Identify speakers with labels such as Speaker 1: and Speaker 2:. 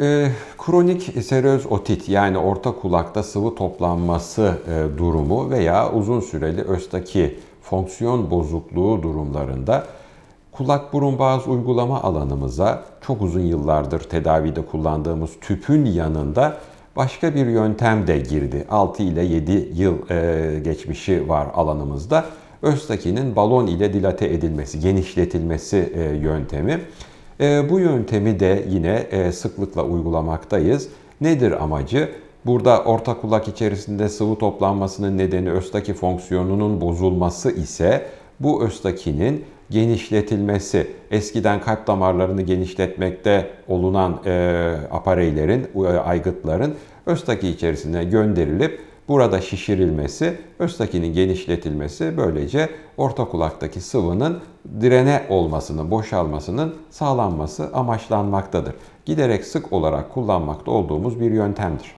Speaker 1: E, kronik seröz otit yani orta kulakta sıvı toplanması e, durumu veya uzun süreli östaki fonksiyon bozukluğu durumlarında kulak burun boğaz uygulama alanımıza çok uzun yıllardır tedavide kullandığımız tüpün yanında başka bir yöntem de girdi. 6 ile 7 yıl e, geçmişi var alanımızda. Östakinin balon ile dilate edilmesi, genişletilmesi e, yöntemi. Ee, bu yöntemi de yine e, sıklıkla uygulamaktayız. Nedir amacı? Burada orta kulak içerisinde sıvı toplanmasının nedeni östaki fonksiyonunun bozulması ise bu östakinin genişletilmesi. Eskiden kalp damarlarını genişletmekte olunan e, apareylerin, e, aygıtların östaki içerisine gönderilip Burada şişirilmesi, üsttakinin genişletilmesi böylece orta kulaktaki sıvının direne olmasının, boşalmasının sağlanması amaçlanmaktadır. Giderek sık olarak kullanmakta olduğumuz bir yöntemdir.